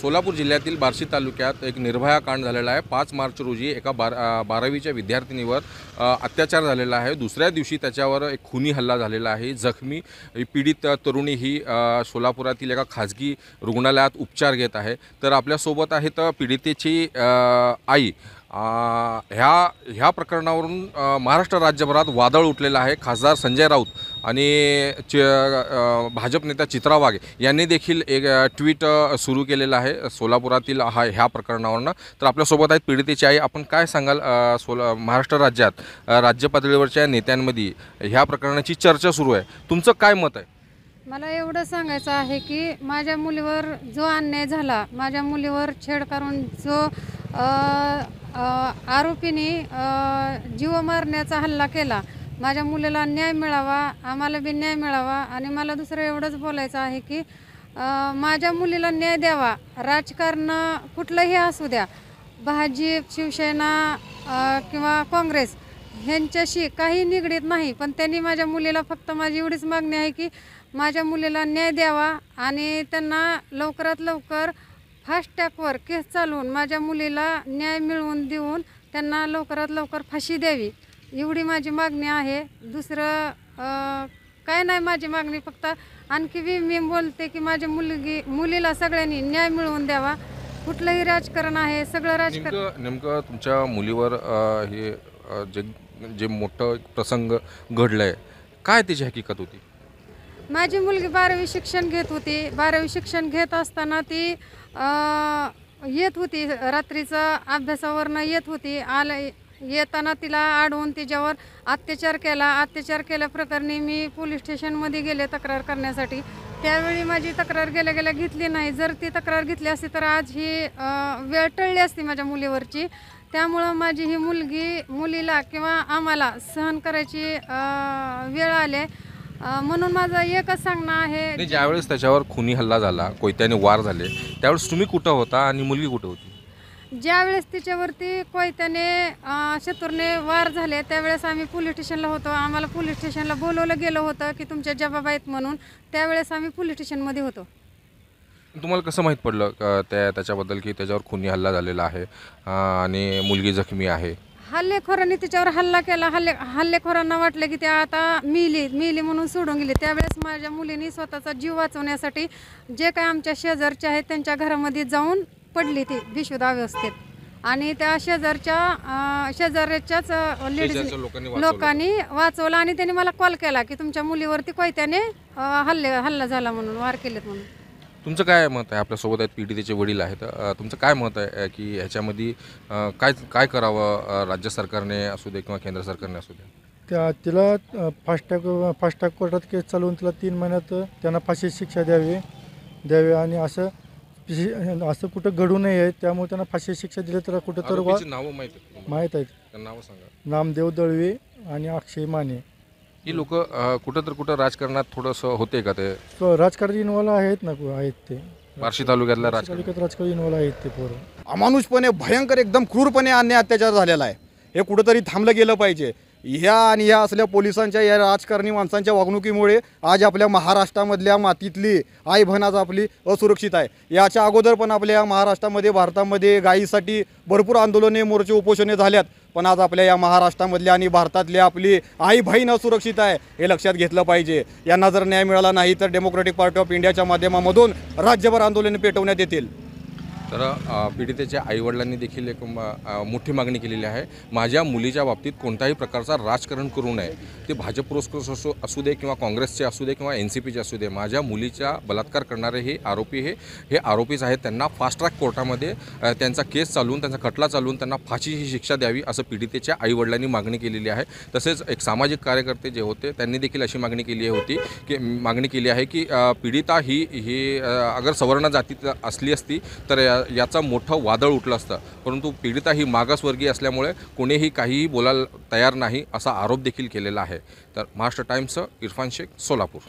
सोलापूर जिल्ह्यातील बार्शी तालुक्यात एक निर्भया कांड झालेला आहे पाच मार्च रोजी एका बारा बारावीच्या विद्यार्थिनीवर अत्याचार झालेला आहे दुसऱ्या दिवशी त्याच्यावर एक खुनी हल्ला झालेला आहे जखमी पीडित तरुणी ही सोलापुरातील एका खाजगी रुग्णालयात उपचार घेत आहे तर आपल्यासोबत आहेत पीडितेची आई ह्या ह्या प्रकरणावरून महाराष्ट्र राज्यभरात वादळ उठलेलं आहे खासदार संजय राऊत आणि च भाजप नेत्या चित्रा वाघे यांनी देखील एक ट्विट सुरू केलेलं आहे सोलापुरातील हा ह्या प्रकरणावरनं तर आपल्यासोबत आहेत पीडितेची आई आपण काय सांगाल सोला महाराष्ट्र राज्यात राज्य पातळीवरच्या नेत्यांमध्ये ह्या प्रकरणाची चर्चा सुरू आहे तुमचं काय मत आहे मला एवढं सांगायचं आहे की माझ्या मुलीवर जो अन्याय झाला माझ्या मुलीवर छेड करून जो आरोपीने जीव मारण्याचा हल्ला केला माझ्या मुलीला न्याय मिळावा आम्हाला बी न्याय मिळावा आणि मला दुसरं एवढंच बोलायचं आहे की माझ्या मुलीला न्याय द्यावा राजकारण कुठलंही असू द्या भाजप शिवसेना किंवा काँग्रेस ह्यांच्याशी काही निगडीत नाही पण त्यांनी माझ्या मुलीला फक्त माझी एवढीच मागणी आहे की माझ्या मुलीला न्याय द्यावा आणि त्यांना लवकरात लवकर फास्टॅगवर केस चालवून माझ्या मुलीला न्याय मिळवून देऊन त्यांना लवकरात लवकर फाशी द्यावी एवढी माझी मागणी आहे दुसरं काय नाही माझी मागणी फक्त आणखी बी मी बोलते की माझ्या मुलगी मुलीला सगळ्यांनी न्याय मिळवून द्यावा कुठलंही राजकारण आहे सगळं राजकारण नेमकं तुमच्या मुलीवर हे जे जे मोठं प्रसंग घडलाय काय त्याची हकीकत होती माझी मुलगी बारावी शिक्षण घेत होती बारावी शिक्षण घेत असताना ती येत होती रात्रीचं अभ्यासावरनं येत होती आलं येताना तिला आढळून तिच्यावर अत्याचार केला अत्याचार केल्याप्रकरणी मी पोलीस स्टेशनमध्ये गेले तक्रार करण्यासाठी त्यावेळी माझी तक्रार गेल्या गेल्या घेतली नाही जर ती तक्रार घेतली असती तर आज ही वेळ टळली असती माझ्या मुलीवरची त्यामुळं माझी ही मुलगी मुलीला किंवा आम्हाला सहन करायची वेळ आले म्हणून माझं एकच सांगणं आहे ज्यावेळेस त्याच्यावर खुनी हल्ला झाला कोयत्याने वार झाले त्यावेळेस तुम्ही कुठं होता आणि मुलगी कुठं होती ज्यावेळेस तिच्यावरती कोयत्याने शत्रूने वार झाले त्यावेळेस आम्ही पोलीस स्टेशनला होतो आम्हाला पोलीस स्टेशनला बोलवलं गेलं होतं की तुमच्या जबाब आहेत म्हणून त्यावेळेस आम्ही पोलीस स्टेशनमध्ये होतो तुम्हाला कसं माहीत पडलं त्या त्याच्याबद्दल की त्याच्यावर खुनी हल्ला झालेला आहे आणि मुलगी जखमी आहे हल्लेखोरांनी तिच्यावर हल्ला केला हल्ले हल्लेखोरांना वाटलं की ते आता मिली मिली म्हणून सोडून गेली त्यावेळेस माझ्या मुलीने स्वतःचा जीव वाचवण्यासाठी जे काय आमच्या शेजारचे आहेत त्यांच्या घरामध्ये जाऊन पडली ती व्यवस्थेत आणि त्या शेजारच्या शेजाऱ्याच्याच लेडीज लोकांनी वाचवलं. आणि त्यांनी मला कॉल केला की तुमच्या मुलीवरती कोयत्याने त्याने हल्ले हल्ला झाला म्हणून वार केले म्हणून तुमचं काय मत आहे आपल्यासोबत आहेत पीडितेचे वडील आहेत तुमचं काय मत आहे की ह्याच्यामध्ये काय काय करावं राज्य सरकारने असू दे किंवा केंद्र सरकारने असू दे त्या तिला फास्ट फास्टॅग कोर्टात केस चालवून तिला तीन महिन्यात त्यांना फाशी शिक्षा द्यावी द्यावी आणि असं असं कुठं घडू नये त्यामुळे त्यांना फाशी शिक्षा दिली तर कुठं तर माहित आहे सांगा नामदेव दळवे आणि अक्षय माने ही लोक कुठं तर कुठं राजकारणात थोडंसं होते का ते राजकारण राजकारणी इन्व्हॉल्व आहेत ना आहेत ते बार्शी तालुक्यातल्या राजकारण राजकारण राजकारणी इन्व्हॉल्व आहेत ते पोरं अमानुषपणे भयंकर एकदम क्रूरपणे अन्याय अत्याचार झालेला आहे हे कुठंतरी थांबलं गेलं पाहिजे ह्या आणि ह्या असल्या पोलिसांच्या या राजकारणी माणसांच्या वागणुकीमुळे आज आपल्या महाराष्ट्रामधल्या मातीतली आई आज आपली असुरक्षित आहे याच्या अगोदर पण आपल्या महाराष्ट्रामध्ये भारतामध्ये गायीसाठी भरपूर आंदोलने मोर्चे उपोषणे झाल्यात पण आज आपल्या या महाराष्ट्रामधल्या आणि भारतातल्या आपली आई बहीण असुरक्षित आहे हे लक्षात घेतलं पाहिजे यांना जर न्याय मिळाला नाही तर डेमोक्रॅटिक पार्टी ऑफ इंडियाच्या माध्यमामधून राज्यभर आंदोलने पेटवण्यात येतील तर पीडितेच्या आईवडिलांनी देखील एक मोठी मागणी केलेली आहे माझ्या मुलीच्या बाबतीत कोणताही प्रकारचा राजकारण करू नये ते भाजप पुरस्कृत असो असू दे किंवा काँग्रेसचे असू दे किंवा एन सी पीचे असू दे माझ्या मुलीच्या बलात्कार करणारे हे आरोपी हे हे आरोपीच आहेत त्यांना फास्ट ट्रॅक कोर्टामध्ये त्यांचा केस चालवून त्यांचा खटला चालवून त्यांना फाशी ही शिक्षा द्यावी असं पीडितेच्या आईवडिलांनी मागणी केलेली आहे तसेच एक सामाजिक कार्यकर्ते जे होते त्यांनी देखील अशी मागणी केली होती की मागणी केली आहे की पीडिता ही ही अगर सवर्ण जातीत असली असती तर या याचा मोठं वादळ उठलं असतं परंतु पीडिता ही मागासवर्गीय असल्यामुळे कोणीही काहीही बोलायला तयार नाही असा आरोप देखील केलेला आहे तर महाराष्ट्र टाईम्सचं इरफान शेख सोलापूर